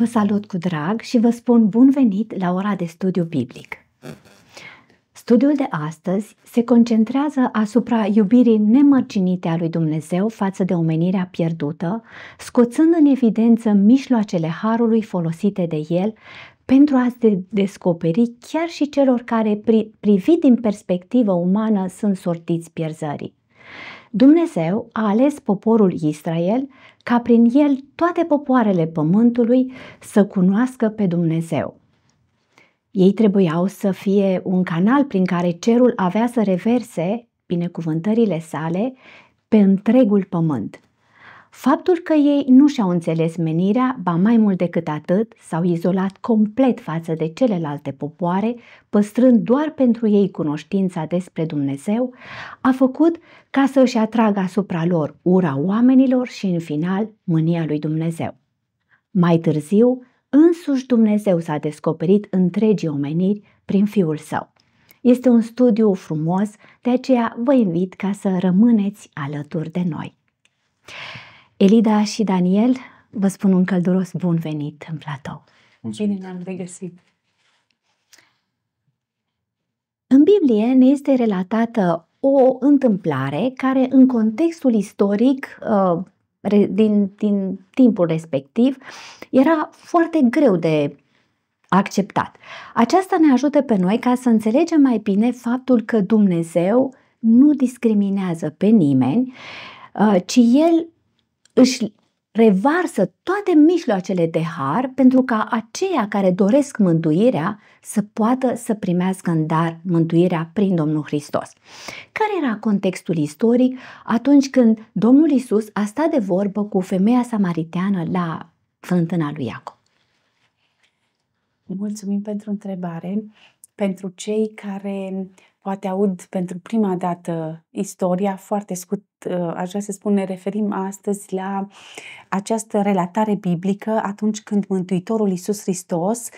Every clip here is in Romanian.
Vă salut cu drag și vă spun bun venit la ora de studiu biblic. Studiul de astăzi se concentrează asupra iubirii nemărcinite a lui Dumnezeu față de omenirea pierdută, scoțând în evidență mijloacele harului folosite de el pentru a se descoperi chiar și celor care, pri- privit din perspectivă umană, sunt sortiți pierzării. Dumnezeu a ales poporul Israel ca prin el toate popoarele pământului să cunoască pe Dumnezeu. Ei trebuiau să fie un canal prin care cerul avea să reverse binecuvântările sale pe întregul pământ. Faptul că ei nu și-au înțeles menirea, ba mai mult decât atât, s-au izolat complet față de celelalte popoare, păstrând doar pentru ei cunoștința despre Dumnezeu, a făcut ca să își atragă asupra lor ura oamenilor și, în final, mânia lui Dumnezeu. Mai târziu, însuși Dumnezeu s-a descoperit întregii omeniri prin Fiul Său. Este un studiu frumos, de aceea vă invit ca să rămâneți alături de noi. Elida și Daniel, vă spun un călduros bun venit în platou. Mulțumim. Bine ne-am regăsit. În Biblie ne este relatată o întâmplare care în contextul istoric uh, din, din timpul respectiv era foarte greu de acceptat. Aceasta ne ajută pe noi ca să înțelegem mai bine faptul că Dumnezeu nu discriminează pe nimeni, uh, ci El își revarsă toate mijloacele de har pentru ca aceia care doresc mântuirea să poată să primească în dar mântuirea prin Domnul Hristos. Care era contextul istoric atunci când Domnul Isus a stat de vorbă cu femeia samariteană la fântâna lui Iacob? Mulțumim pentru întrebare. Pentru cei care poate aud pentru prima dată istoria, foarte scurt ă, aș vrea să spun, ne referim astăzi la această relatare biblică atunci când Mântuitorul Iisus Hristos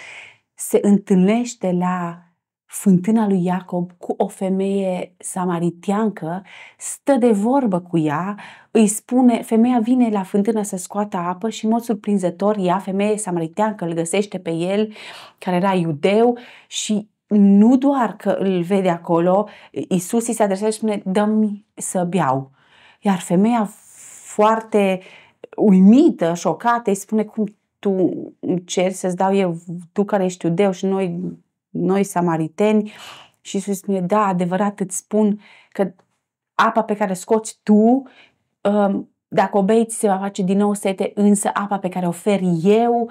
se întâlnește la fântâna lui Iacob cu o femeie samaritiancă, stă de vorbă cu ea, îi spune, femeia vine la fântână să scoată apă și în mod surprinzător ea, femeie samariteancă, îl găsește pe el, care era iudeu și nu doar că îl vede acolo, Isus îi se adresează și spune, dă-mi să beau. Iar femeia foarte uimită, șocată, îi spune, cum tu ceri să-ți dau eu, tu care ești iudeu și noi, noi samariteni, și Isus spune, da, adevărat îți spun că apa pe care scoți tu, um, dacă beiți, se va face din nou sete, însă apa pe care o oferi eu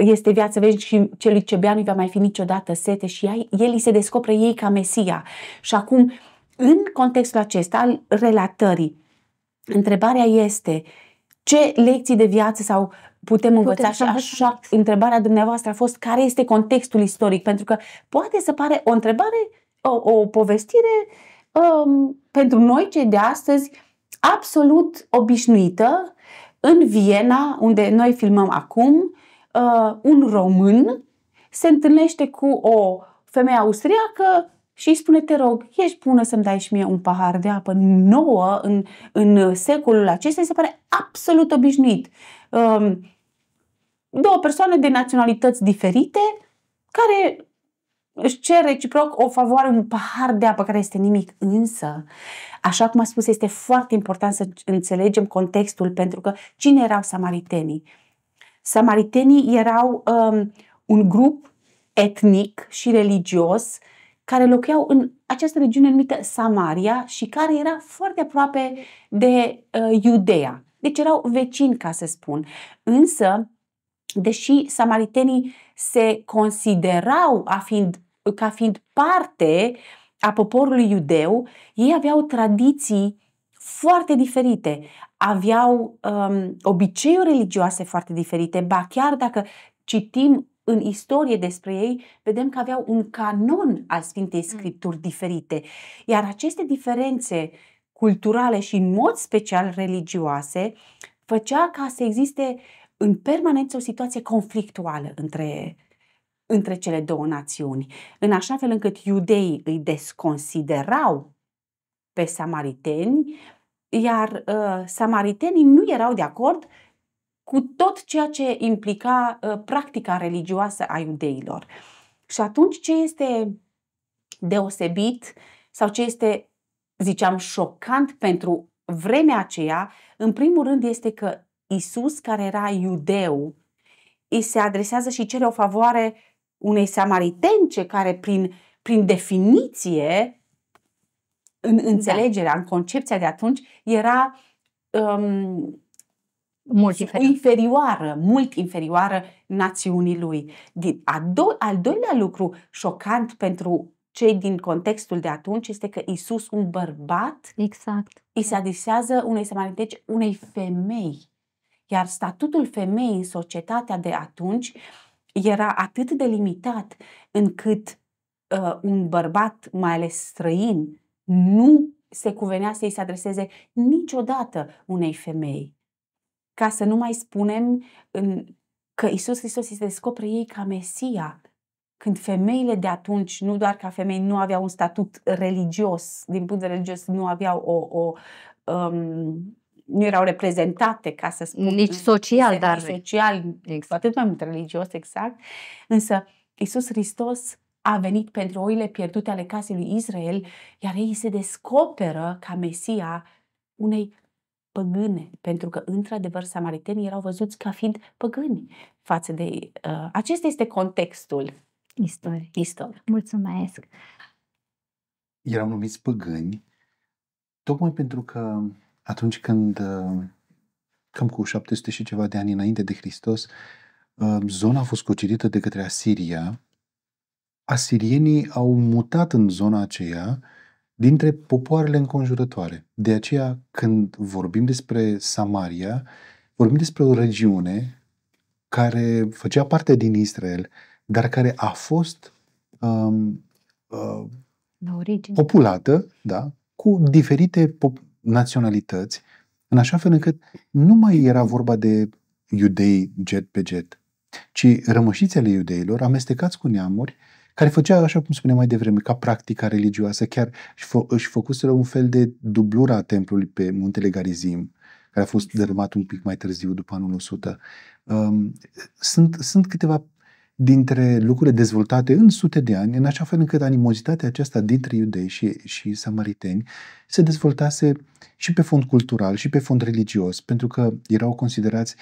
este viață veșnică și celui ce bea nu va mai fi niciodată sete și el îi se descoperă ei ca Mesia. Și acum, în contextul acesta al relatării, întrebarea este ce lecții de viață sau putem învăța putem și așa întrebarea dumneavoastră a fost care este contextul istoric, pentru că poate să pare o întrebare, o, o povestire um, pentru noi cei de astăzi absolut obișnuită în Viena, unde noi filmăm acum, uh, un român se întâlnește cu o femeie austriacă și îi spune, te rog, ești bună să-mi dai și mie un pahar de apă nouă în, în secolul acesta, se pare absolut obișnuit. Um, două persoane de naționalități diferite care își cer reciproc o favoare, un pahar de apă care este nimic. Însă, așa cum a spus, este foarte important să înțelegem contextul pentru că cine erau samaritenii? Samaritenii erau um, un grup etnic și religios care locuiau în această regiune numită Samaria și care era foarte aproape de uh, Iudea. Deci erau vecini, ca să spun. Însă, deși samaritenii se considerau a fiind, ca fiind parte a poporului iudeu, ei aveau tradiții foarte diferite, aveau um, obiceiuri religioase foarte diferite, ba chiar dacă citim în istorie despre ei, vedem că aveau un canon al Sfintei mm. Scripturi mm. diferite. Iar aceste diferențe culturale și în mod special religioase făcea ca să existe în permanență o situație conflictuală între, între cele două națiuni, în așa fel încât iudeii îi desconsiderau pe samariteni, iar uh, samaritenii nu erau de acord cu tot ceea ce implica uh, practica religioasă a iudeilor. Și atunci ce este deosebit sau ce este, ziceam, șocant pentru vremea aceea, în primul rând este că Isus, care era iudeu, îi se adresează și cere o favoare unei samaritence care prin, prin definiție în da. înțelegerea, da. în concepția de atunci, era um, mult inferioară. inferioară, mult inferioară națiunii lui. Din, a do- al doilea lucru șocant pentru cei din contextul de atunci este că Isus, un bărbat, exact. îi se adisează unei samariteci, unei femei. Iar statutul femeii în societatea de atunci era atât de limitat încât uh, un bărbat, mai ales străin, nu se cuvenea să-i se adreseze niciodată unei femei. Ca să nu mai spunem că Isus Hristos îi se descoperă ei ca Mesia, când femeile de atunci, nu doar ca femei, nu aveau un statut religios, din punct de vedere religios nu aveau o, o um, nu erau reprezentate, ca să spun. Nici social, dar... social, exact. atât mai mult religios, exact. Însă Isus Hristos a venit pentru oile pierdute ale casei lui Israel, iar ei se descoperă ca Mesia unei păgâne, pentru că, într-adevăr, samaritenii erau văzuți ca fiind păgâni față de Uh, acesta este contextul istoric. Istor. Mulțumesc! Erau numiți păgâni tocmai pentru că atunci când, uh, cam cu 700 și ceva de ani înainte de Hristos, uh, zona a fost cucerită de către Asiria, asirienii au mutat în zona aceea dintre popoarele înconjurătoare. De aceea, când vorbim despre Samaria, vorbim despre o regiune care făcea parte din Israel, dar care a fost um, uh, populată da, cu diferite pop- naționalități, în așa fel încât nu mai era vorba de iudei jet pe jet, ci rămășițele iudeilor amestecați cu neamuri uh, care făcea, așa cum spuneam mai devreme, ca practica religioasă, chiar își făcuseră un fel de dublura a templului pe muntele Garizim, care a fost dărâmat un pic mai târziu, după anul 100. Um, sunt, sunt câteva dintre lucrurile dezvoltate în sute de ani, în așa fel încât animozitatea aceasta dintre iudei și, și samariteni se dezvoltase și pe fond cultural și pe fond religios, pentru că erau considerați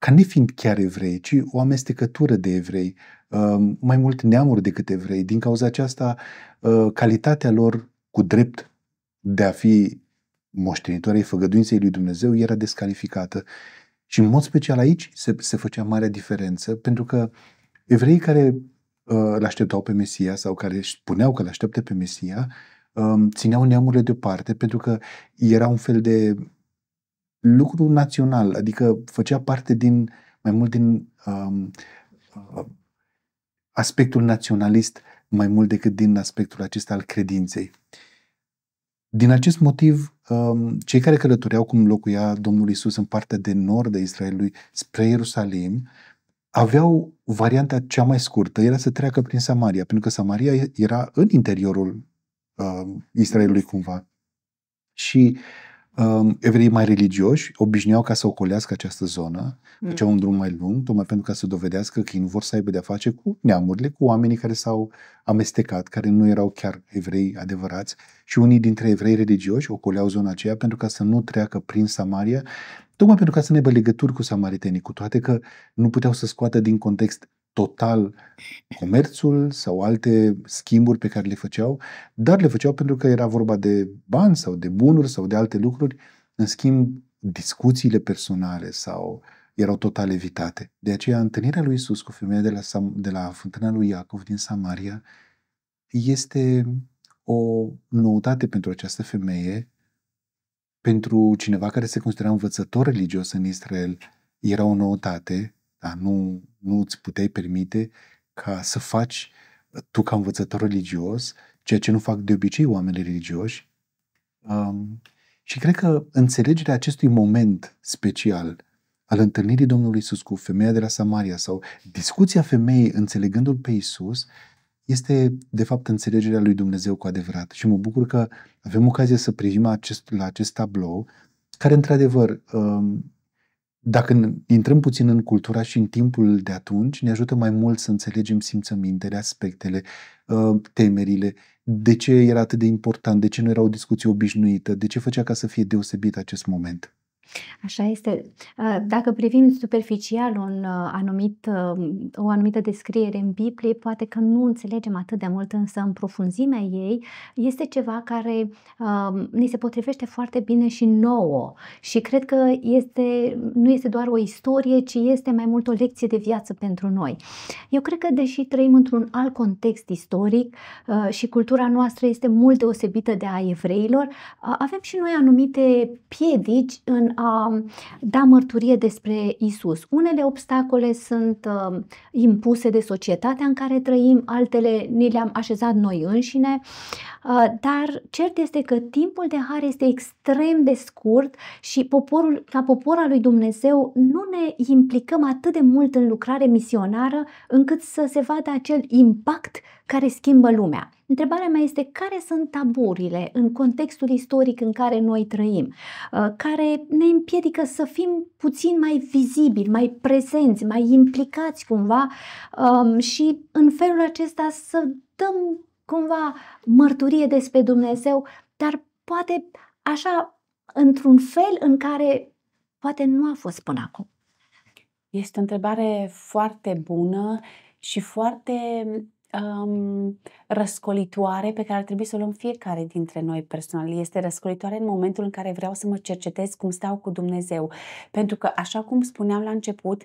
ca nefiind chiar evrei, ci o amestecătură de evrei, um, mai mult neamuri decât evrei. Din cauza aceasta, uh, calitatea lor cu drept de a fi moștenitorii făgăduinței lui Dumnezeu era descalificată. Și în mod special aici se, se făcea mare diferență, pentru că evreii care uh, îl așteptau pe Mesia sau care spuneau că îl așteaptă pe Mesia, um, țineau neamurile deoparte pentru că era un fel de lucru național, adică făcea parte din mai mult din um, uh, aspectul naționalist mai mult decât din aspectul acesta al credinței. Din acest motiv, um, cei care călătoreau cum locuia Domnul Isus în partea de nord a Israelului spre Ierusalim, aveau varianta cea mai scurtă, era să treacă prin Samaria, pentru că Samaria era în interiorul uh, Israelului cumva. Și uh, Um, evrei mai religioși obișnuiau ca să ocolească această zonă, mm. făceau un drum mai lung, tocmai pentru ca să dovedească că ei nu vor să aibă de-a face cu neamurile, cu oamenii care s-au amestecat, care nu erau chiar evrei adevărați și unii dintre evrei religioși ocoleau zona aceea pentru ca să nu treacă prin Samaria, tocmai pentru ca să ne aibă legături cu samaritenii, cu toate că nu puteau să scoată din context total comerțul sau alte schimburi pe care le făceau, dar le făceau pentru că era vorba de bani sau de bunuri sau de alte lucruri. În schimb, discuțiile personale sau erau total evitate. De aceea, întâlnirea lui Isus cu femeia de la, Sam- de la fântâna lui Iacov din Samaria este o noutate pentru această femeie, pentru cineva care se considera învățător religios în Israel, era o noutate da? Nu, nu îți puteai permite ca să faci tu ca învățător religios ceea ce nu fac de obicei oamenii religioși. Um, și cred că înțelegerea acestui moment special al întâlnirii Domnului Isus cu femeia de la Samaria sau discuția femeii înțelegându-l pe Isus este, de fapt, înțelegerea lui Dumnezeu cu adevărat. Și mă bucur că avem ocazia să privim acest, la acest tablou, care, într-adevăr, dacă intrăm puțin în cultura și în timpul de atunci, ne ajută mai mult să înțelegem simțămintele, aspectele, ă, temerile, de ce era atât de important, de ce nu era o discuție obișnuită, de ce făcea ca să fie deosebit acest moment. Așa este. Dacă privim superficial un anumit, o anumită descriere în Biblie, poate că nu înțelegem atât de mult, însă în profunzimea ei este ceva care ne se potrivește foarte bine și nouă. Și cred că este, nu este doar o istorie, ci este mai mult o lecție de viață pentru noi. Eu cred că, deși trăim într-un alt context istoric și cultura noastră este mult deosebită de a evreilor, avem și noi anumite piedici în a da mărturie despre Isus. Unele obstacole sunt uh, impuse de societatea în care trăim, altele ni le-am așezat noi înșine, uh, dar cert este că timpul de har este extrem de scurt și poporul, ca popor al lui Dumnezeu nu ne implicăm atât de mult în lucrare misionară încât să se vadă acel impact care schimbă lumea. Întrebarea mea este care sunt taburile în contextul istoric în care noi trăim, uh, care ne împiedică să fim puțin mai vizibili, mai prezenți, mai implicați cumva um, și în felul acesta să dăm cumva mărturie despre Dumnezeu, dar poate așa într-un fel în care poate nu a fost până acum. Este o întrebare foarte bună și foarte um, răscolitoare pe care ar trebui să o luăm fiecare dintre noi personal. Este răscolitoare în momentul în care vreau să mă cercetez cum stau cu Dumnezeu. Pentru că, așa cum spuneam la început,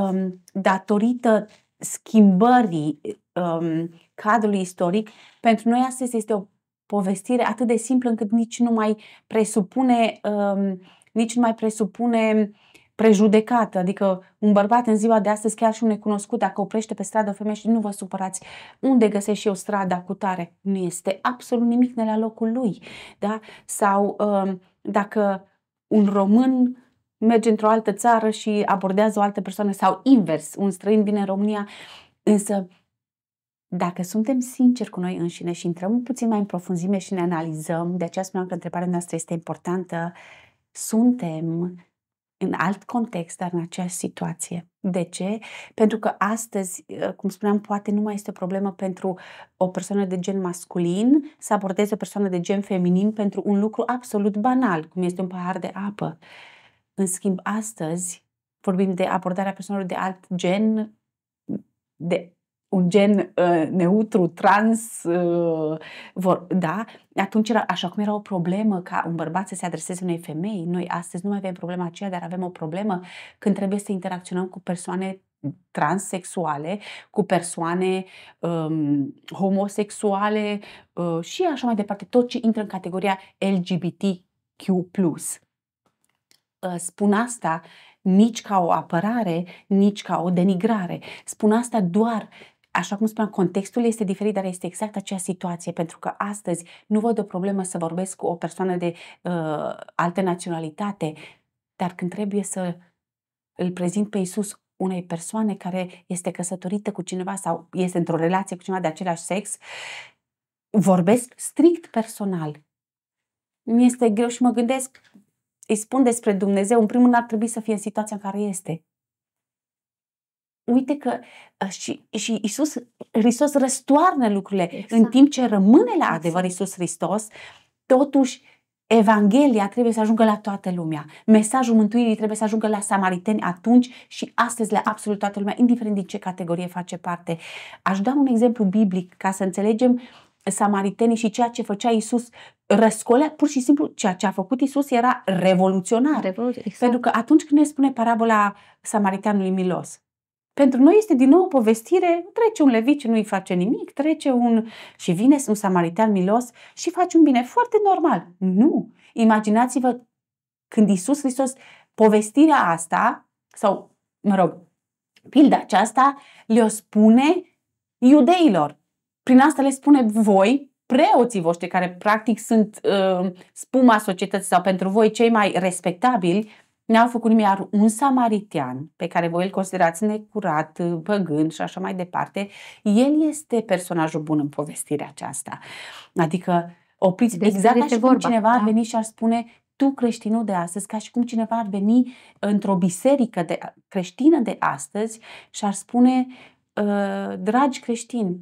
um, datorită schimbării um, cadrului istoric, pentru noi astăzi este o povestire atât de simplă încât nici nu mai presupune, um, nici nu mai presupune prejudecată, adică un bărbat în ziua de astăzi, chiar și un necunoscut, dacă oprește pe stradă o femeie și nu vă supărați, unde găsești și eu strada cu tare? Nu este absolut nimic de la locul lui. Da? Sau um, dacă un român merge într-o altă țară și abordează o altă persoană sau invers, un străin vine în România, însă dacă suntem sinceri cu noi înșine și intrăm puțin mai în profunzime și ne analizăm, de aceea spuneam că întrebarea noastră este importantă, suntem în alt context, dar în aceeași situație. De ce? Pentru că astăzi, ă, cum spuneam, poate nu mai este o problemă pentru o persoană de gen masculin să abordeze o persoană de gen feminin pentru un lucru absolut banal, cum este un pahar de apă. În schimb, astăzi vorbim de abordarea persoanelor de alt gen, de un gen uh, neutru, trans, uh, vor, da? Atunci, era, așa cum era o problemă ca un bărbat să se adreseze unei femei, noi astăzi nu mai avem problema aceea, dar avem o problemă când trebuie să interacționăm cu persoane transsexuale, cu persoane um, homosexuale uh, și așa mai departe, tot ce intră în categoria LGBTQ+. Uh, spun asta nici ca o apărare, nici ca o denigrare. Spun asta doar așa cum spuneam, contextul este diferit, dar este exact acea situație, pentru că astăzi nu văd o problemă să vorbesc cu o persoană de uh, altă naționalitate, dar când trebuie să îl prezint pe Isus unei persoane care este căsătorită cu cineva sau este într-o relație cu cineva de același sex, vorbesc strict personal. Mi este greu și mă gândesc, îi spun despre Dumnezeu, în primul rând ar trebui să fie în situația în care este uite că uh, și, și Isus Hristos răstoarnă lucrurile. Exact. În timp ce rămâne la adevăr exact. Isus Hristos, totuși Evanghelia trebuie să ajungă la toată lumea. Mesajul mântuirii trebuie să ajungă la samariteni atunci și astăzi la absolut toată lumea, indiferent din ce categorie face parte. Aș da un exemplu biblic ca să înțelegem samaritenii și ceea ce făcea Isus răscolea, pur și simplu ceea ce a făcut Isus era revoluționar. exact. Pentru că atunci când ne spune parabola samariteanului milos, pentru noi este din nou o povestire, trece un levici, nu-i face nimic, trece un și vine un samaritan milos și face un bine foarte normal. Nu! Imaginați-vă când Isus Hristos povestirea asta, sau, mă rog, pilda aceasta, le-o spune iudeilor. Prin asta le spune voi, preoții voștri, care practic sunt uh, spuma societății sau pentru voi cei mai respectabili, ne-au făcut miar un samaritian, pe care voi îl considerați necurat, păgân și așa mai departe, el este personajul bun în povestirea aceasta. Adică, opriți, Despre exact ca și vorba, cum cineva da? ar veni și ar spune tu creștinul de astăzi, ca și cum cineva ar veni într-o biserică de, creștină de astăzi și ar spune, ă, dragi creștini,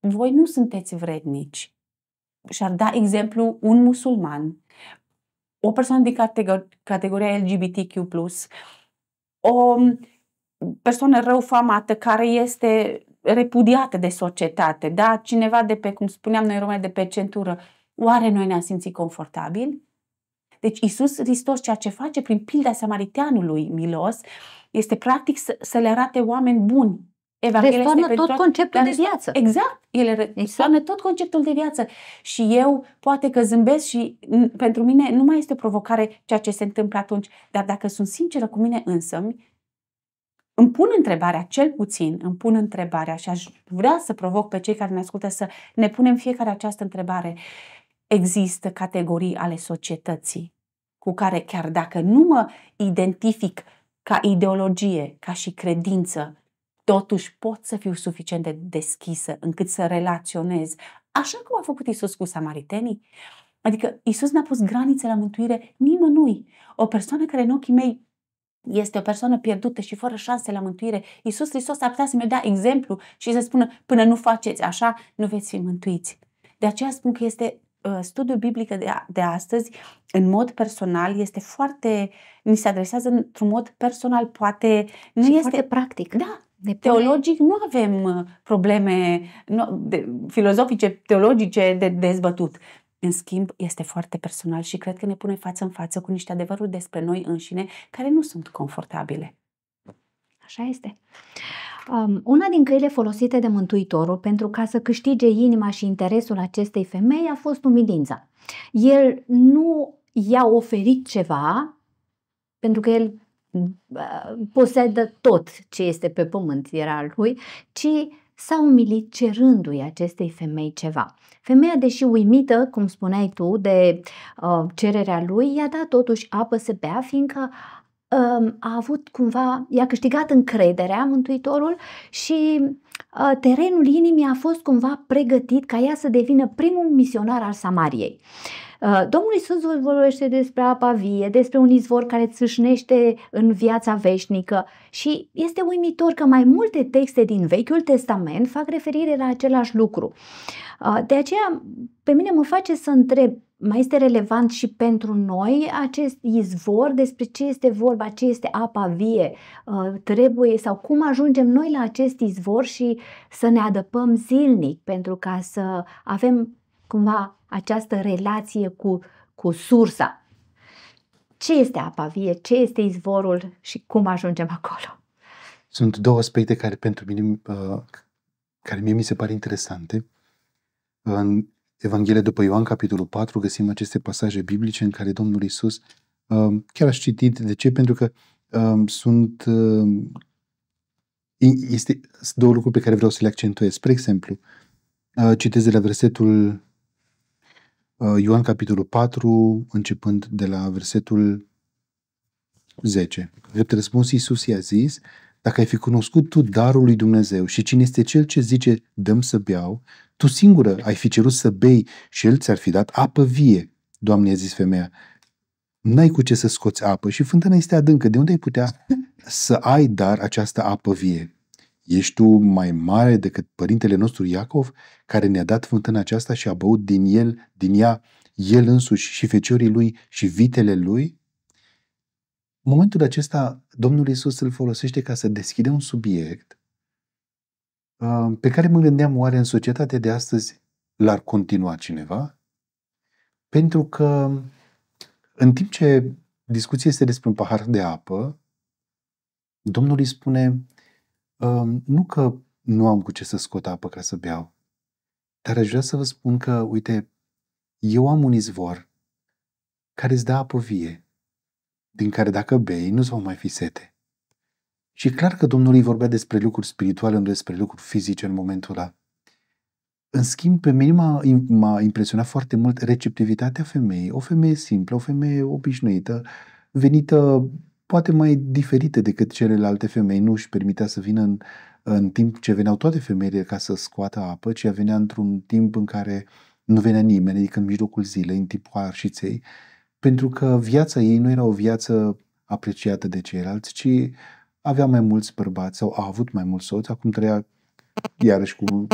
voi nu sunteți vrednici. Și ar da exemplu un musulman, o persoană din categor- categoria LGBTQ+, o mm, persoană răufamată care este repudiată de societate, da? Cineva de pe, cum spuneam noi români, de pe centură, oare noi ne-am simțit confortabil? Deci Isus Hristos ceea ce face prin pilda samariteanului milos este practic să, să le arate oameni buni Evanghelia Răstoarnă tot conceptul de viață. Exact. Ele răstoarnă exact. tot conceptul de viață. Și eu poate că zâmbesc și n- pentru mine nu mai este o provocare ceea ce se întâmplă atunci. Dar dacă sunt sinceră cu mine însă, îmi pun întrebarea, cel puțin îmi pun întrebarea și aș vrea să provoc pe cei care ne ascultă să ne punem fiecare această întrebare. Există categorii ale societății cu care chiar dacă nu mă identific ca ideologie, ca și credință, Totuși pot să fiu suficient de deschisă încât să relaționez, așa cum a făcut Isus cu samaritenii. Adică Isus n-a pus granițe la mântuire nimănui. O persoană care în ochii mei este o persoană pierdută și fără șanse la mântuire, Iisus Hristos ar putea să mi dea exemplu și să spună, până nu faceți așa, nu veți fi mântuiți. De aceea spun că este ă, studiul biblic de, de astăzi, în mod personal, este foarte, ni se adresează într-un mod personal, poate nu și este... foarte practic. Da, Depune... Teologic nu avem uh, probleme nu, de, filozofice, teologice de dezbătut. În schimb, este foarte personal și cred că ne pune față în față cu niște adevăruri despre noi înșine care nu sunt confortabile. Așa este. Um, una din căile folosite de Mântuitorul pentru ca să câștige inima și interesul acestei femei a fost umilința. El nu i-a oferit ceva pentru că el posedă tot ce este pe pământ era al lui, ci s-a umilit cerându-i acestei femei ceva. Femeia, deși uimită, cum spuneai tu, de uh, cererea lui, i-a dat totuși apă să bea, fiindcă uh, a avut cumva, i-a câștigat încrederea Mântuitorul și uh, terenul inimii a fost cumva pregătit ca ea să devină primul misionar al Samariei. Uh, Uh, Domnul Isus vorbește despre apa vie, despre un izvor care țâșnește în viața veșnică și este uimitor că mai multe texte din Vechiul Testament fac referire la același lucru. Uh, de aceea, pe mine mă face să întreb, mai este relevant și pentru noi acest izvor, despre ce este vorba, ce este apa vie, uh, trebuie sau cum ajungem noi la acest izvor și să ne adăpăm zilnic pentru ca să avem cumva această relație cu, cu sursa. Ce este apa vie, ce este izvorul și cum ajungem acolo? Sunt două aspecte care pentru mine, uh, care mie mi se pare interesante. În Evanghelia după Ioan, capitolul 4, găsim aceste pasaje biblice în care Domnul Isus uh, chiar a citit. De ce? Pentru că uh, sunt uh, este două lucruri pe care vreau să le accentuez. Spre exemplu, uh, citez de la versetul Uh, Ioan capitolul 4, începând de la versetul 10. Drept răspuns, Iisus i-a zis, dacă ai fi cunoscut tu darul lui Dumnezeu și cine este cel ce zice, dăm să beau, tu singură ai fi cerut să bei și el ți-ar fi dat apă vie. Doamne, a zis femeia, n-ai cu ce să scoți apă și fântâna este adâncă, de unde ai putea să ai dar această apă vie? Ești tu mai mare decât părintele nostru Iacov, care ne-a dat fântâna aceasta și a băut din el, din ea, el însuși și feciorii lui și vitele lui? În momentul acesta, Domnul Isus îl folosește ca să deschide un subiect uh, pe care mă gândeam oare în societatea de astăzi l-ar continua cineva? Pentru că în timp ce discuția este despre un pahar de apă, Domnul îi spune nu că nu am cu ce să scot apă ca să beau, dar aș vrea să vă spun că, uite, eu am un izvor care îți dă apă vie, din care dacă bei, nu-ți va mai fi sete. Și clar că Domnul îi vorbea despre lucruri spirituale, nu despre lucruri fizice în momentul ăla. În schimb, pe mine m-a, m-a impresionat foarte mult receptivitatea femeii. O femeie simplă, o femeie obișnuită, venită poate mai diferite decât celelalte femei. Nu își permitea să vină în, în timp ce veneau toate femeile ca să scoată apă, ci ea venea într-un timp în care nu venea nimeni, adică în mijlocul zilei, în timpul arșiței, pentru că viața ei nu era o viață apreciată de ceilalți, ci avea mai mulți bărbați sau a avut mai mulți soți, acum trăia iarăși cu...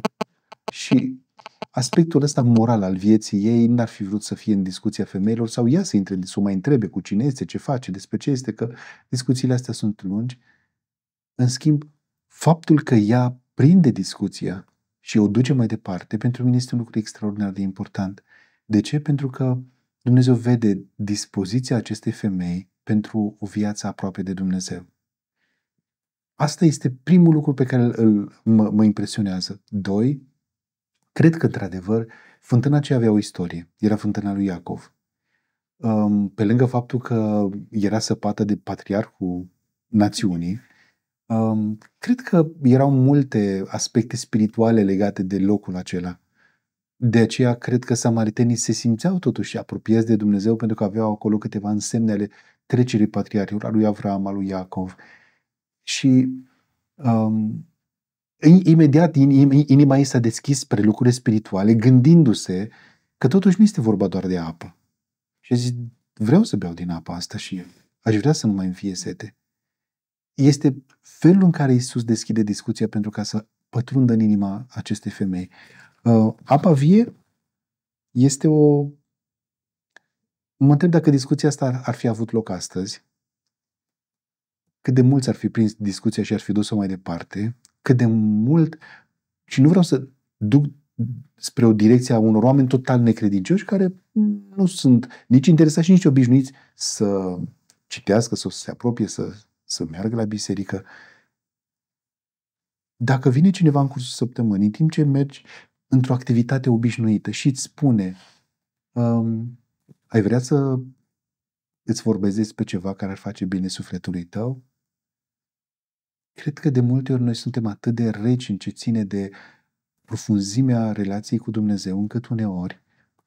Și Aspectul ăsta moral al vieții ei n-ar fi vrut să fie în discuția femeilor sau ea să intre, să o mai întrebe cu cine este, ce face, despre ce este, că discuțiile astea sunt lungi. În schimb, faptul că ea prinde discuția și o duce mai departe, pentru mine este un lucru extraordinar de important. De ce? Pentru că Dumnezeu vede dispoziția acestei femei pentru o viață aproape de Dumnezeu. Asta este primul lucru pe care îl, mă, mă impresionează. Doi, Cred că, într-adevăr, fântâna aceea avea o istorie. Era fântâna lui Iacov. Pe lângă faptul că era săpată de patriarhul națiunii, cred că erau multe aspecte spirituale legate de locul acela. De aceea cred că samaritenii se simțeau totuși apropiați de Dumnezeu pentru că aveau acolo câteva însemne ale trecerii patriarhilor, a lui Avram, a lui Iacov. Și um, imediat inima ei s-a deschis spre lucruri spirituale, gândindu-se că totuși nu este vorba doar de apă. Și a zis, vreau să beau din apa asta și Aș vrea să nu mai îmi fie sete. Este felul în care Isus deschide discuția pentru ca să pătrundă în inima acestei femei. Uh, apa vie este o... Mă întreb dacă discuția asta ar fi avut loc astăzi, cât de mulți ar fi prins discuția și ar fi dus-o mai departe, cât de mult și nu vreau să duc spre o direcție a unor oameni total necredincioși care nu sunt nici interesați și nici obișnuiți să citească, să se apropie, să, să meargă la biserică. Dacă vine cineva în cursul săptămânii, în timp ce mergi într-o activitate obișnuită și îți spune um, ai vrea să îți vorbezi despre ceva care ar face bine sufletului tău, Cred că de multe ori noi suntem atât de reci în ce ține de profunzimea relației cu Dumnezeu, încât uneori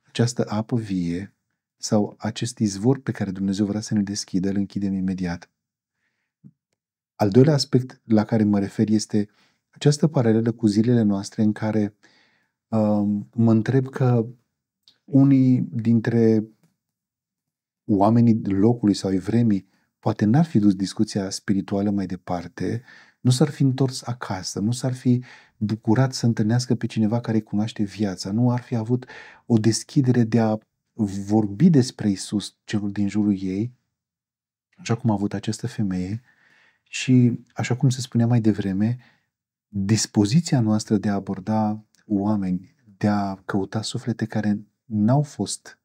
această apă vie sau acest izvor pe care Dumnezeu vrea să ne deschidă, îl închidem imediat. Al doilea aspect la care mă refer este această paralelă cu zilele noastre în care uh, mă întreb că unii dintre oamenii locului sau evremii poate n-ar fi dus discuția spirituală mai departe, nu s-ar fi întors acasă, nu s-ar fi bucurat să întâlnească pe cineva care cunoaște viața, nu ar fi avut o deschidere de a vorbi despre Isus celor din jurul ei, așa cum a avut această femeie, și, așa cum se spunea mai devreme, dispoziția noastră de a aborda oameni, de a căuta suflete care n-au fost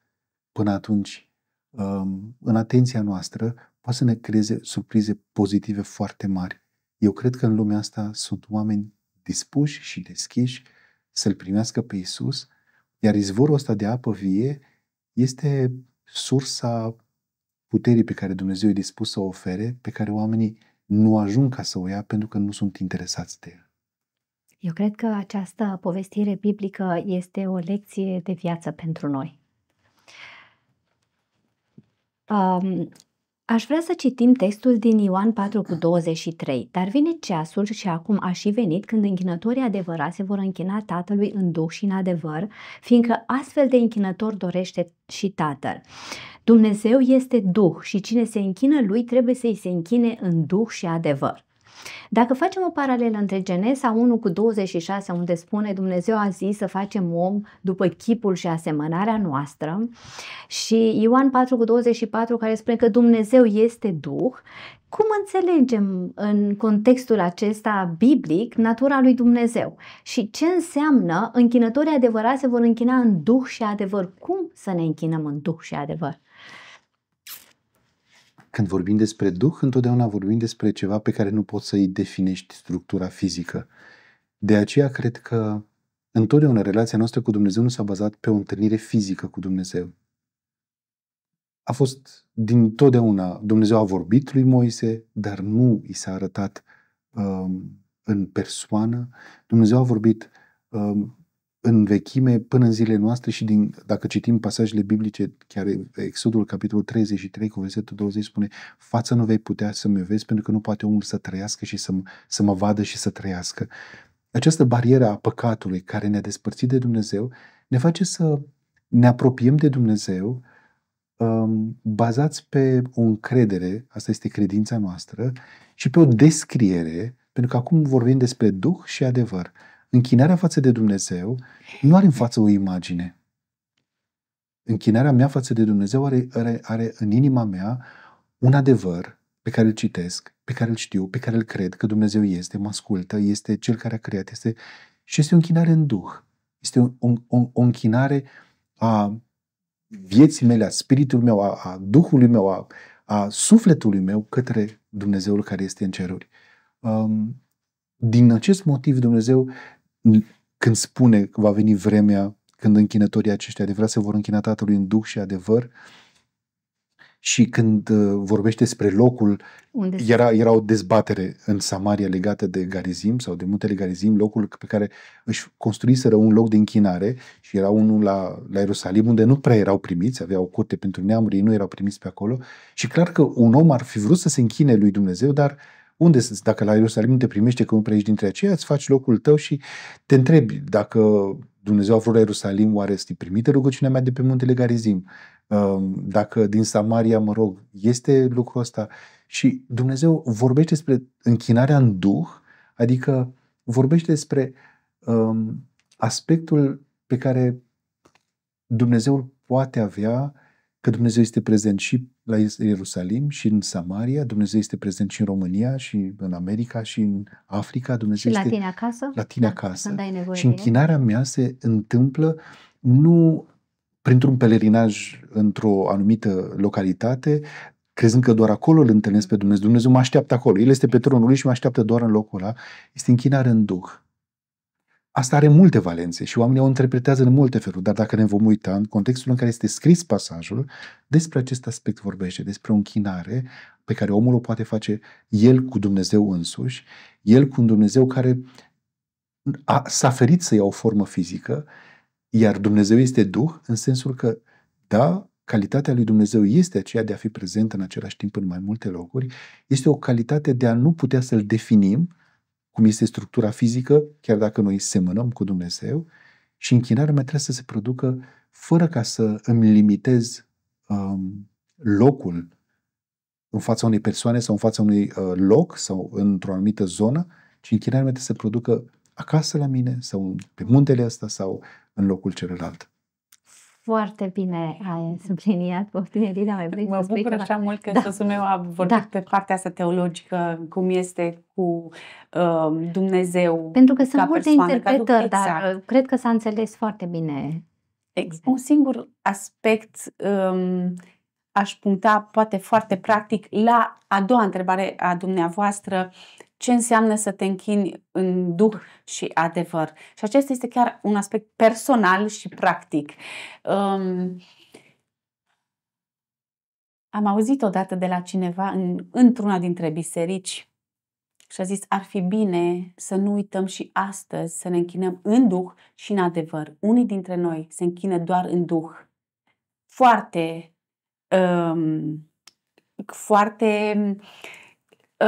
până atunci Um, în atenția noastră poate să ne creeze surprize pozitive foarte mari. Eu cred că în lumea asta sunt oameni dispuși și deschiși să-L primească pe Isus, iar izvorul ăsta de apă vie este sursa puterii pe care Dumnezeu e dispus să o ofere, pe care oamenii nu ajung ca să o ia pentru că nu sunt interesați de ea. Eu cred că această povestire biblică este o lecție de viață pentru noi. Um, Aș vrea să citim textul din Ioan 4 cu 23, mm. dar vine ceasul și acum a și venit când închinătorii adevărați se vor închina Tatălui în duh și în adevăr, fiindcă astfel de închinător dorește și Tatăl. Dumnezeu este duh și cine se închină lui trebuie să-i se închine în duh și adevăr. Dacă facem o paralelă între Genesa 1 cu 26, unde spune Dumnezeu a zis să facem om după chipul și asemănarea noastră, și Ioan 4 cu 24, care spune că Dumnezeu este Duh, cum înțelegem în contextul acesta biblic natura lui Dumnezeu și ce înseamnă închinătorii adevărați se vor închina în Duh și adevăr? Cum să ne închinăm în Duh și adevăr? Când vorbim despre Duh, întotdeauna vorbim despre ceva pe care nu poți să-i definești structura fizică. De aceea cred că întotdeauna relația noastră cu Dumnezeu nu s-a bazat pe o întâlnire fizică cu Dumnezeu. A fost din totdeauna, Dumnezeu a vorbit lui Moise, dar nu i s-a arătat um, în persoană. Dumnezeu a vorbit um, în vechime până în zilele noastre și din, dacă citim pasajele biblice, chiar Exodul, capitolul 33, cu versetul 20, spune fața nu vei putea să mă vezi pentru că nu poate omul să trăiască și să, să mă vadă și să trăiască. Această barieră a păcatului care ne-a despărțit de Dumnezeu ne face să ne apropiem de Dumnezeu um, bazați pe o încredere, asta este credința noastră, și pe o descriere, pentru că acum vorbim despre Duh și adevăr închinarea față de Dumnezeu nu are în față o imagine. Închinarea mea față de Dumnezeu are, are, are în inima mea un adevăr pe care îl citesc, pe care îl știu, pe care îl cred că Dumnezeu este, mă ascultă, este Cel care a creat, este și este o închinare în Duh. Este o, o, o închinare a vieții mele, a spiritului meu, a, a Duhului meu, a, a sufletului meu către Dumnezeul care este în ceruri. Um, din acest motiv Dumnezeu când spune că va veni vremea când închinătorii aceștia vrea se vor închina Tatălui în duh și adevăr și când uh, vorbește despre locul, Unde era, era o dezbatere în Samaria legată de Garizim sau de muntele Garizim, locul pe care își construiseră un loc de închinare și era unul la, la Ierusalim unde nu prea erau primiți, aveau o curte pentru neamuri, ei nu erau primiți pe acolo și clar că un om ar fi vrut să se închine lui Dumnezeu, dar uh, unde sunt, dacă la Ierusalim te primește că un dintre aceia, îți faci locul tău și te întrebi dacă Dumnezeu a vrut la Ierusalim, oare este primită rugăciunea mea de pe muntele Garizim? Ehm, dacă din Samaria, mă rog, este lucrul ăsta? Și Dumnezeu vorbește despre închinarea în duh, adică vorbește despre um, aspectul pe care Dumnezeul poate avea că Dumnezeu este prezent și la Ierusalim, și în Samaria, Dumnezeu este prezent și în România, și în America, și în Africa. Dumnezeu și este la tine acasă? La tine da, acasă. Și închinarea mea se întâmplă nu printr-un pelerinaj într-o anumită localitate, crezând că doar acolo îl întâlnesc pe Dumnezeu. Dumnezeu mă așteaptă acolo. El este pe tronul lui și mă așteaptă doar în locul ăla. Este închinare în Duh. Asta are multe valențe și oamenii o interpretează în multe feluri, dar dacă ne vom uita în contextul în care este scris pasajul, despre acest aspect vorbește, despre o închinare pe care omul o poate face el cu Dumnezeu însuși, el cu un Dumnezeu care a, s-a ferit să ia o formă fizică, iar Dumnezeu este Duh în sensul că, da, calitatea lui Dumnezeu este aceea de a fi prezent în același timp în mai multe locuri, este o calitate de a nu putea să-L definim, cum este structura fizică, chiar dacă noi semănăm cu Dumnezeu, și închinarea mea trebuie să se producă fără ca să îmi limitez um, locul în fața unei persoane sau în fața unui uh, loc sau într-o anumită zonă, ci închinarea mea trebuie să se producă acasă la mine sau pe muntele ăsta sau în locul celălalt. Foarte bine ai subliniat, poftim, Elina, mai vrei Mă bucur așa la... mult că da. soțul meu a vorbit da. pe partea asta teologică, cum este cu uh, Dumnezeu Pentru că sunt multe interpretări, exact. dar uh, cred că s-a înțeles foarte bine. Exact. Un singur aspect um, aș puncta, poate foarte practic, la a doua întrebare a dumneavoastră, ce înseamnă să te închini în duh da. și adevăr. Și acesta este chiar un aspect personal și practic. Um, am auzit odată de la cineva în, într-una dintre biserici și a zis ar fi bine să nu uităm și astăzi să ne închinăm în duh și în adevăr. Unii dintre noi se închină doar în duh. Foarte um, foarte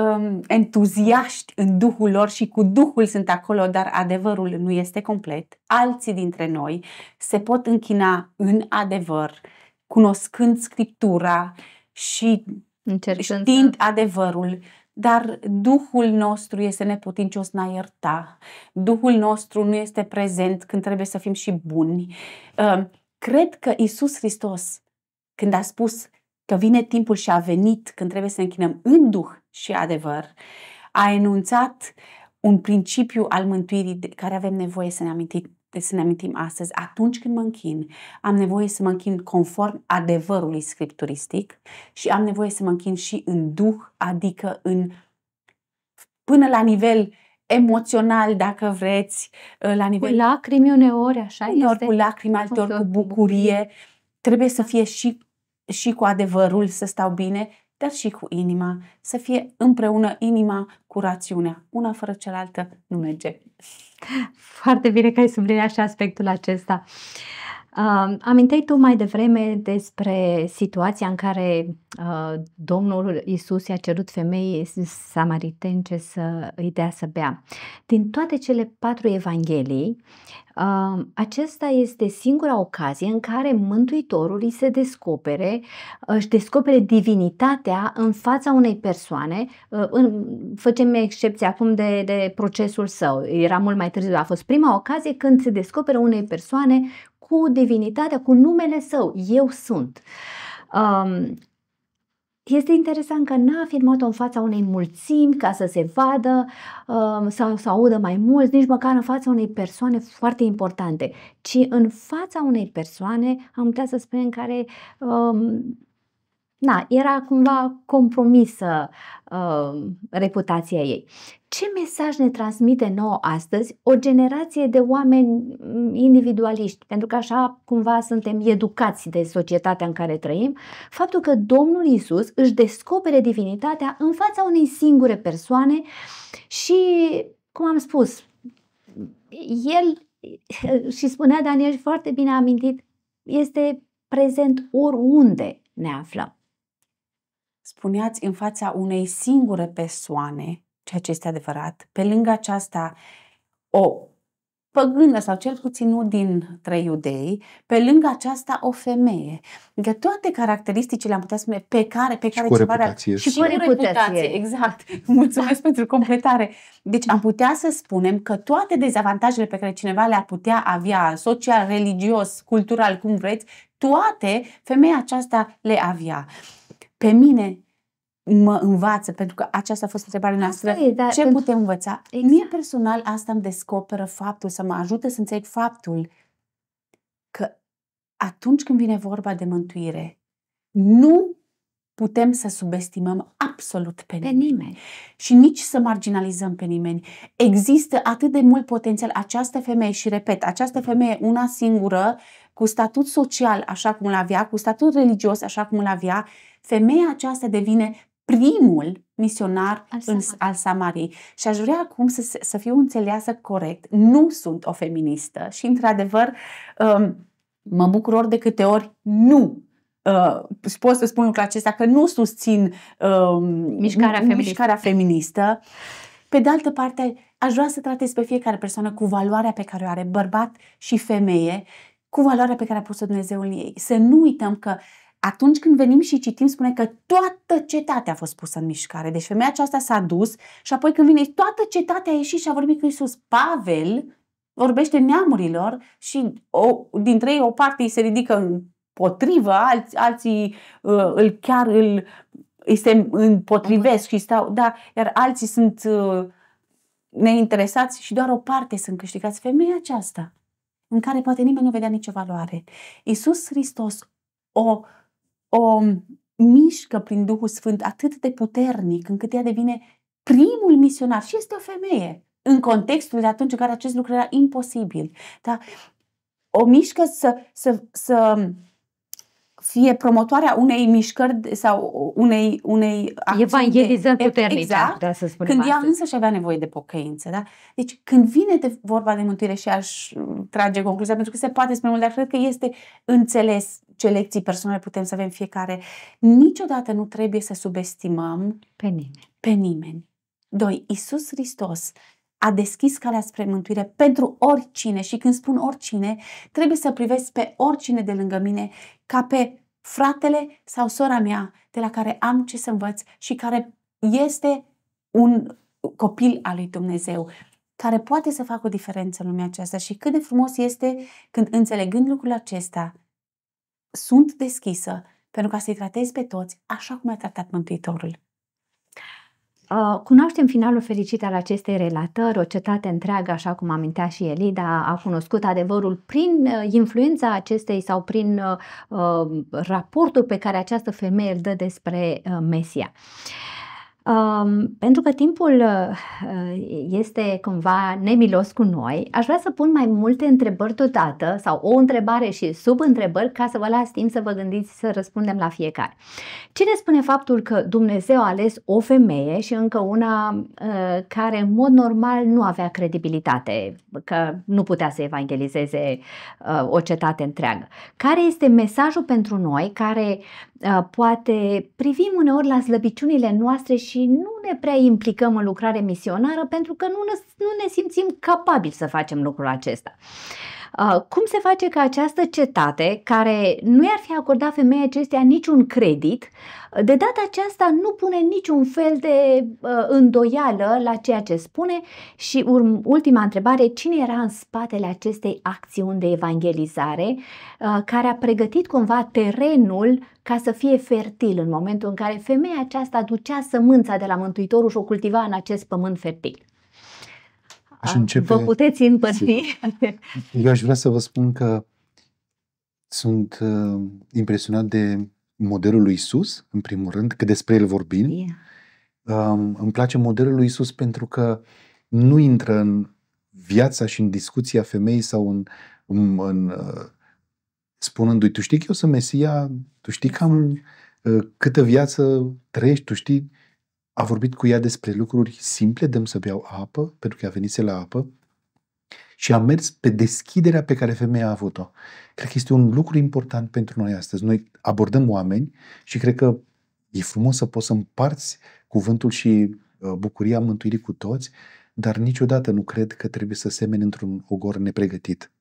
um, entuziaști în Duhul lor și cu Duhul sunt acolo, dar adevărul nu este complet. Alții dintre noi se pot închina în adevăr, cunoscând Scriptura și Încercând știind să... adevărul, dar Duhul nostru este neputincios în a ierta. Duhul nostru nu este prezent când trebuie să fim și buni. Um, cred că Isus Hristos, când a spus că vine timpul și a venit, când trebuie să ne închinăm în Duh, și adevăr, a enunțat un principiu al mântuirii de care avem nevoie să ne amintim să ne amintim astăzi, atunci când mă închin, am nevoie să mă închin conform adevărului scripturistic și am nevoie să mă închin și în duh, adică în până la nivel emoțional, dacă vreți, ă, la nivel... Cu lacrimi uneori, așa uneori este? cu lacrimi, alteori cu bucurie. Trebuie să da. fie și, și cu adevărul să stau bine dar și cu inima, să fie împreună inima cu rațiunea. Una fără cealaltă nu merge. Foarte bine că ai subliniat și aspectul acesta. Uh, Uh, aminteai tu mai devreme despre situația în care uh, Domnul Isus i-a cerut femeii samaritence să îi dea să bea. Din toate cele patru evanghelii, uh, acesta este singura ocazie în care Mântuitorul îi se descopere, își descopere divinitatea în fața unei persoane. Uh, în, facem excepție acum de, de procesul său, era mult mai târziu, a fost prima ocazie când se descoperă unei persoane cu divinitatea, cu numele său. Eu sunt. Um, este interesant că n-a afirmat-o în fața unei mulțimi ca să se vadă um, sau să audă mai mult, nici măcar în fața unei persoane foarte importante, ci în fața unei persoane, am putea să spunem, care um, na, era cumva compromisă uh, reputația ei. Ce mesaj ne transmite nouă astăzi o generație de oameni mm, individualiști? Pentru că așa cumva suntem educați de societatea în care trăim, faptul că Domnul Isus își descopere divinitatea în fața unei singure persoane și, cum am spus, el și spunea Daniel foarte bine amintit, este prezent oriunde ne aflăm spuneați în fața unei singure persoane, ceea ce este adevărat, pe lângă aceasta o păgână sau cel puțin nu din trei iudei, pe lângă aceasta o femeie. Adică toate caracteristicile, am putea spune, pe care, pe care și cu ceva reputație. Și cu reputație, exact. Mulțumesc da. pentru completare. Deci am putea să spunem că toate dezavantajele pe care cineva le-ar putea avea, social, religios, cultural, cum vreți, toate femeia aceasta le avea pe mine mă învață, pentru că aceasta a fost întrebarea noastră. e, da, ce pentru... putem învăța? Exact. Mie personal asta îmi descoperă faptul, să mă ajute să înțeleg faptul că atunci când vine vorba de mântuire, nu putem să subestimăm absolut pe, pe nimeni. și nici să marginalizăm pe nimeni. Există atât de mult potențial. Această femeie, și repet, această femeie una singură cu statut social așa cum îl avea, cu statut religios așa cum îl avea, femeia aceasta devine primul misionar al, în, Samarii. al Samariei. Și aș vrea acum să, să fiu înțeleasă corect. Nu sunt o feministă și, într-adevăr, um, mă bucur ori de câte ori nu uh, pot să spun lucrul acesta că nu susțin uh, mișcarea, feministă. mișcarea feministă. Pe de altă parte, aș vrea să tratez pe fiecare persoană cu valoarea pe care o are, bărbat și femeie, cu valoarea pe care a pus-o Dumnezeu în ei. Să nu uităm că atunci când venim și citim, spune că toată cetatea a fost pusă în mișcare. Deci femeia aceasta s-a dus și apoi când vine, toată cetatea a ieșit și a vorbit cu Iisus. Pavel vorbește neamurilor și o, dintre ei o parte îi se ridică împotrivă, alți, alții uh, îl chiar îl, îi se împotrivesc și stau, da, iar alții sunt uh, neinteresați și doar o parte sunt câștigați. Femeia aceasta în care poate nimeni nu vedea nicio valoare. Iisus Hristos o, o mișcă prin Duhul Sfânt atât de puternic încât ea devine primul misionar și este o femeie în contextul de atunci în care acest lucru era imposibil. Da? O mișcă să, să, să fie promotoarea unei mișcări sau unei, unei acțiuni. Evangelizăm puternic, da, exact, da, să spunem Când ea însă și avea nevoie de pocăință. Da? Deci când vine de vorba de mântuire și aș uh, trage concluzia, pentru că se poate spune mult, dar cred că este înțeles ce lecții personale putem să avem fiecare. Niciodată nu trebuie să subestimăm pe nimeni. Pe nimeni. Doi, Isus Hristos a deschis calea spre mântuire pentru oricine și când spun oricine, trebuie să privesc pe oricine de lângă mine ca pe fratele sau sora mea de la care am ce să învăț și care este un copil al lui Dumnezeu care poate să facă o diferență în lumea aceasta și cât de frumos este când înțelegând lucrul acesta sunt deschisă pentru ca să-i tratez pe toți așa cum a tratat Mântuitorul. Uh, cunoaștem finalul fericit al acestei relatări, o cetate întreagă, așa cum amintea și Elida, a cunoscut adevărul prin uh, influența acestei sau prin uh, uh, raportul pe care această femeie îl dă despre uh, Mesia. Uh, Um, pentru că timpul uh, uh, este cumva nemilos cu noi, aș vrea să pun mai multe întrebări totodată sau o întrebare și sub întrebări ca să vă las timp să vă gândiți să răspundem la fiecare. Ce ne spune faptul că Dumnezeu a ales o femeie și încă una uh, care în mod normal nu avea credibilitate, că nu putea să evangelizeze uh, o cetate întreagă? Care este mesajul pentru noi care uh, poate privim uneori la slăbiciunile noastre și și nu ne prea implicăm în lucrare misionară pentru că nu ne, nu ne simțim capabili să facem lucrul acesta. Uh, Uh, cum se face că această cetate, care nu i-ar fi acordat femeii acestea niciun credit, de data aceasta nu pune niciun fel de uh, îndoială la ceea ce spune? Și ultima întrebare, cine era în spatele acestei acțiuni de evangelizare uh, care a pregătit cumva terenul ca să fie fertil în momentul în care femeia aceasta ducea sămânța de la Mântuitorul și o cultiva în acest pământ fertil? Aș începe... Vă puteți împărți. Eu aș vrea să vă spun că sunt uh, impresionat de modelul lui Isus, în primul rând, că despre el vorbim. Yeah. Um, îmi place modelul lui Isus pentru că nu intră în viața și în discuția femeii sau în, în, în uh, spunându-i, tu știi că eu sunt Mesia, tu știi cam exact. uh, câtă viață trăiești, tu știi a vorbit cu ea despre lucruri simple, dăm să beau apă, pentru că a venit la apă, și a mers pe deschiderea pe care femeia a avut-o. Cred că este un lucru important pentru noi astăzi. Noi abordăm oameni și cred că e frumos să poți să împarți cuvântul și uh, bucuria mântuirii cu toți, dar niciodată nu cred că trebuie să semeni într-un ogor nepregătit.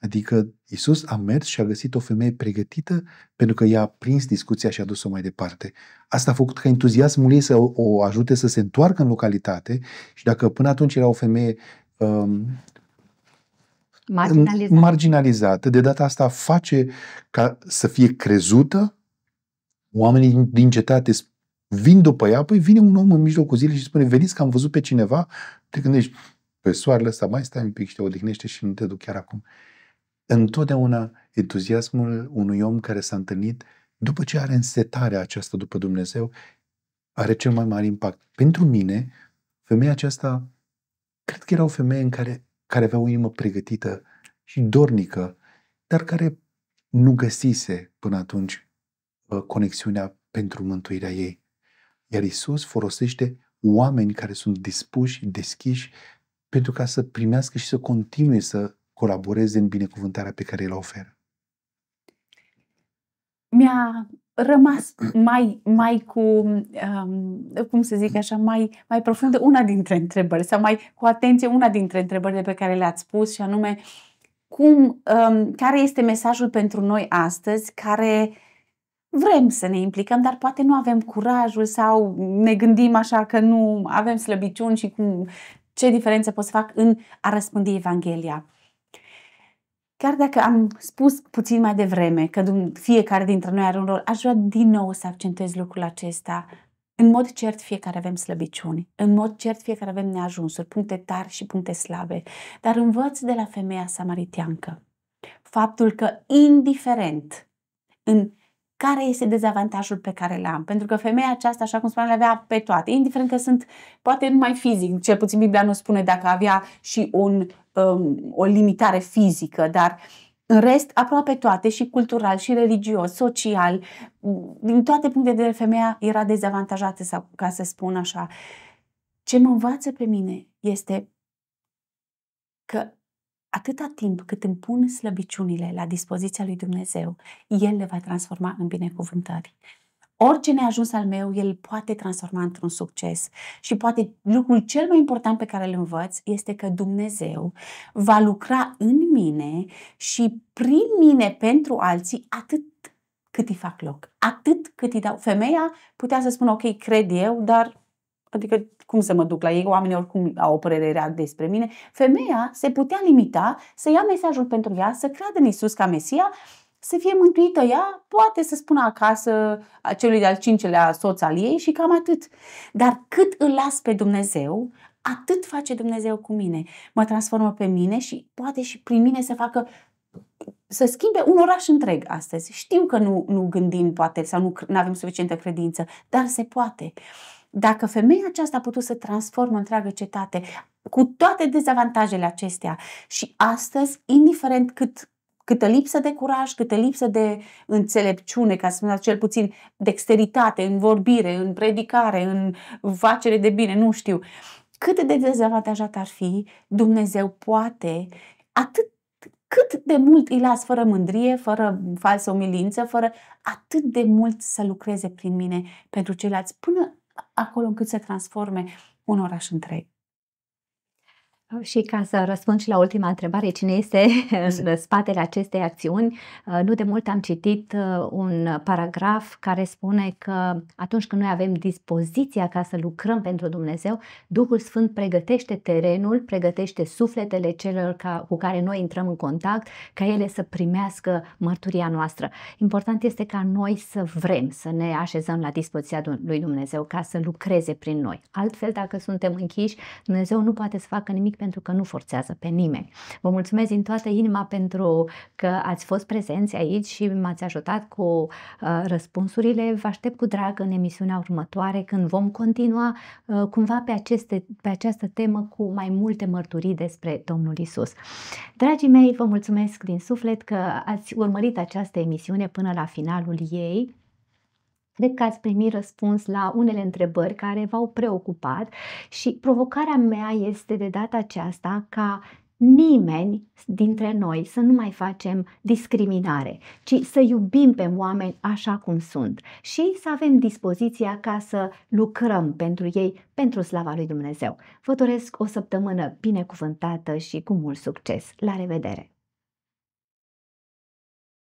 Adică Isus a mers și a găsit o femeie pregătită pentru că i-a prins discuția și a dus-o mai departe. Asta a făcut ca entuziasmul ei să o ajute să se întoarcă în localitate și dacă până atunci era o femeie um, marginalizată. marginalizată, de data asta face ca să fie crezută, oamenii din cetate vin după ea, păi vine un om în mijlocul zilei și spune, veniți că am văzut pe cineva, te gândești, pe soarele ăsta mai stai un pic și te odihnește și nu te duc chiar acum întotdeauna entuziasmul unui om care s-a întâlnit după ce are însetarea aceasta după Dumnezeu, are cel mai mare impact. Pentru mine, femeia aceasta, cred că era o femeie în care, care avea o inimă pregătită și dornică, dar care nu găsise până atunci ă, conexiunea pentru mântuirea ei. Iar Isus folosește oameni care sunt dispuși, deschiși, pentru ca să primească și să continue să colaboreze în binecuvântarea pe care îl oferă. Mi-a rămas mai, mai cu, um, cum să zic așa, mai, mai profundă una dintre întrebări sau mai cu atenție una dintre întrebările pe care le-ați spus și anume cum, um, care este mesajul pentru noi astăzi care vrem să ne implicăm, dar poate nu avem curajul sau ne gândim așa că nu avem slăbiciuni și cum, ce diferență pot să fac în a răspândi Evanghelia chiar dacă am spus puțin mai devreme că fiecare dintre noi are un rol, aș vrea din nou să accentuez lucrul acesta. În mod cert, fiecare avem slăbiciuni, în mod cert, fiecare avem neajunsuri, puncte tari și puncte slabe, dar învăț de la femeia samaritiancă faptul că, indiferent în care este dezavantajul pe care l am. Pentru că femeia aceasta, așa cum spuneam, le avea pe toate. Indiferent că sunt, poate numai fizic, cel puțin Biblia nu spune dacă avea și un um, o limitare fizică, dar în rest, aproape toate, și cultural, și religios, social, din toate punctele de vedere, femeia era dezavantajată, sau ca să spun așa. Ce mă învață pe mine este că atâta timp cât îmi pun slăbiciunile la dispoziția lui Dumnezeu, El le va transforma în binecuvântări orice neajuns al meu, el poate transforma într-un succes. Și poate lucrul cel mai important pe care îl învăț este că Dumnezeu va lucra în mine și prin mine pentru alții atât cât îi fac loc, atât cât îi dau. Femeia putea să spună, ok, cred eu, dar Adică cum să mă duc la ei? Oamenii oricum au o părere rea despre mine. Femeia se putea limita să ia mesajul pentru ea, să creadă în Isus ca Mesia să fie mântuită ea, poate să spună acasă celui de-al cincelea soț al ei și cam atât. Dar cât îl las pe Dumnezeu, atât face Dumnezeu cu mine. Mă transformă pe mine și poate și prin mine să facă să schimbe un oraș întreg astăzi. Știu că nu, nu gândim poate sau nu avem suficientă credință, dar se poate. Dacă femeia aceasta a putut să transformă întreagă cetate cu toate dezavantajele acestea și astăzi, indiferent cât Câtă lipsă de curaj, câtă lipsă de înțelepciune, ca să spun cel puțin dexteritate în vorbire, în predicare, în facere de bine, nu știu. Cât de dezavantajat ar fi, Dumnezeu poate atât cât de mult îi las fără mândrie, fără falsă umilință, fără atât de mult să lucreze prin mine pentru ceilalți, până acolo încât să transforme un oraș întreg. Și ca să răspund și la ultima întrebare, cine este în mhm. spatele acestei acțiuni, uh, nu de mult am citit uh, un paragraf care spune că atunci când noi avem dispoziția ca să lucrăm pentru Dumnezeu, Duhul Sfânt pregătește terenul, pregătește sufletele celor ca, cu care noi intrăm în contact, ca ele să primească mărturia noastră. Important este ca noi să vrem să ne așezăm la dispoziția lui Dumnezeu ca să lucreze prin noi. Altfel, dacă suntem închiși, Dumnezeu nu poate să facă nimic pentru că nu forțează pe nimeni. Vă mulțumesc din toată inima pentru că ați fost prezenți aici și m-ați ajutat cu uh, răspunsurile. Vă aștept cu drag în emisiunea următoare când vom continua uh, cumva pe, aceste, pe această temă cu mai multe mărturii despre Domnul Isus. Dragii mei, vă mulțumesc din suflet că ați urmărit această emisiune până la finalul ei. Cred că ați primit răspuns la unele întrebări care v-au preocupat și provocarea mea este de data aceasta ca nimeni dintre noi să nu mai facem discriminare, ci să iubim pe oameni așa cum sunt și să avem dispoziția ca să lucrăm pentru ei, pentru slava lui Dumnezeu. Vă doresc o săptămână binecuvântată și cu mult succes. La revedere!